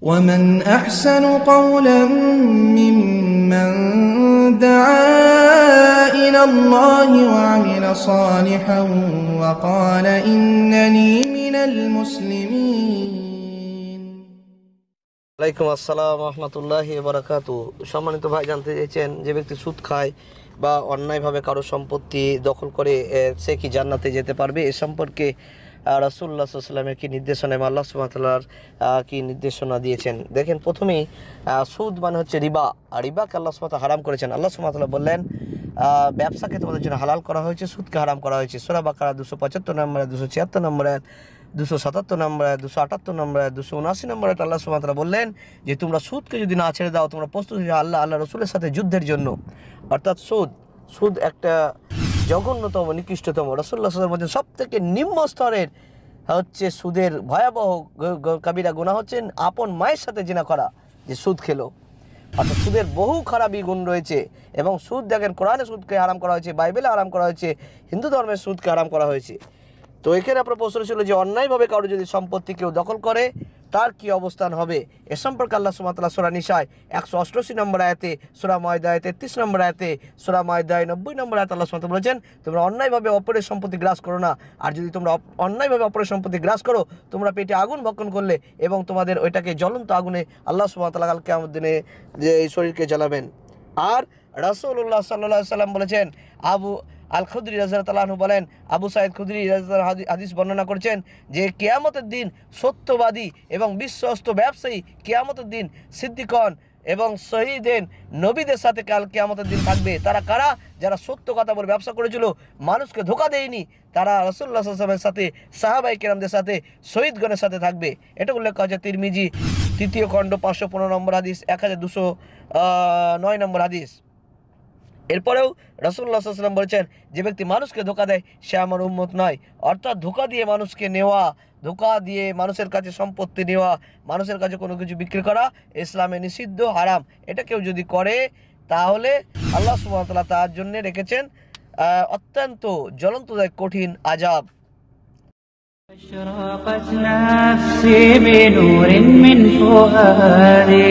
ومن أحسن قولا ممن دعا إلى الله وعمل صالحا وقال إنني من المسلمين আলাইকুম আসসালাম রহমতুল্লাহ বারাকাতু সম্মানিত ভাই জানতে চেয়েছেন যে ব্যক্তি সুদ খায় বা অন্যায়ভাবে কারো সম্পত্তি দখল করে সে কি জান্নাতে যেতে পারবে এ সম্পর্কে রাসুল্লাহ সাল্লামের কি নির্দেশনা এবং আল্লাহ সুবাহতাল্লার কি নির্দেশনা দিয়েছেন দেখেন প্রথমেই সুদ মানে হচ্ছে রিবা আর রিবাকে আল্লাহ সুবাহতাল হারাম করেছেন আল্লাহ সুবাহতাল্লাহ বললেন ব্যবসাকে তোমাদের জন্য হালাল করা হয়েছে সুদকে হারাম করা হয়েছে সোরা বাকারা দুশো পঁচাত্তর নম্বরে দুশো ছিয়াত্তর নম্বরে দুশো সাতাত্তর নম্বরে দুশো আটাত্তর নম্বরে দুশো উনআশি নম্বরে আল্লাহ সুমাতরা বললেন যে তোমরা সুদকে যদি না ছেড়ে দাও তোমরা প্রস্তুত হয়ে আল্লাহ আল্লাহ রসুলের সাথে যুদ্ধের জন্য অর্থাৎ সুদ সুদ একটা জঘন্যতম নিকৃষ্টতম রসুল্লাহ মধ্যে সব থেকে নিম্ন স্তরের হচ্ছে সুদের ভয়াবহ কাবিরা গুণা হচ্ছেন আপন মায়ের সাথে জিনা করা যে সুদ খেলো অর্থাৎ সুদের বহু খারাপই গুণ রয়েছে এবং সুদ দেখেন কোরআনে সুদকে আরাম করা হয়েছে বাইবেলে আরাম করা হয়েছে হিন্দু ধর্মের সুদকে আরাম করা হয়েছে তো এখানে আপনার প্রশ্ন ছিল যে অন্যায়ভাবে কারো যদি সম্পত্তি কেউ দখল করে তার কি অবস্থান হবে এ সম্পর্কে আল্লাহ সুমাতলা সোরা নিশায় একশো অষ্টআশি নম্বর আয়তে সোরা ময়দায় তেত্রিশ নম্বর আয়তে সোরা ময়দায় নব্বই নম্বর আয়তে আল্লাহ সুমাত বলেছেন তোমরা অন্যায়ভাবে অপরের সম্পত্তি গ্রাস করো না আর যদি তোমরা অন্যায়ভাবে অপরের সম্পত্তি গ্রাস করো তোমরা পেটে আগুন ভক্ষণ করলে এবং তোমাদের ওইটাকে জ্বলন্ত আগুনে আল্লাহ সুমাতলা কালকে আমার দিনে যে এই শরীরকে জ্বালাবেন আর রাসুল্লাহ সাল্লাহ সাল্লাম বলেছেন আবু আল খুদরি রাজু বলেন আবু সাইদ খুদরি হাদিস বর্ণনা করছেন যে কেয়ামতের দিন সত্যবাদী এবং বিশ্বস্ত ব্যবসায়ী কেয়ামতের দিন সিদ্দিকন এবং শহীদেন নবীদের সাথে কাল কেয়ামতের দিন থাকবে তারা কারা যারা সত্য কথা বলে ব্যবসা করেছিল মানুষকে ধোকা দেয়নি তারা রসুল্লাহ সাথে সাহাবাই কেরামদের সাথে শহীদগণের সাথে থাকবে এটা উল্লেখ করা হচ্ছে তিরমিজি তৃতীয় খণ্ড পাঁচশো পনেরো নম্বর হাদিস এক হাজার দুশো নয় নম্বর হাদিস এরপরেও রসুল্লাহ সাল্লাম বলেছেন যে ব্যক্তি মানুষকে ধোকা দেয় সে আমার উন্মত নয় অর্থাৎ ধোকা দিয়ে মানুষকে নেওয়া ধোকা দিয়ে মানুষের কাছে সম্পত্তি নেওয়া মানুষের কাছে কোনো কিছু বিক্রি করা ইসলামে নিষিদ্ধ হারাম এটা কেউ যদি করে তাহলে আল্লাহ সুমতলা তার জন্য রেখেছেন অত্যন্ত জ্বলন্তদায় কঠিন আজাব اشرقت نفسي بنور من فؤادي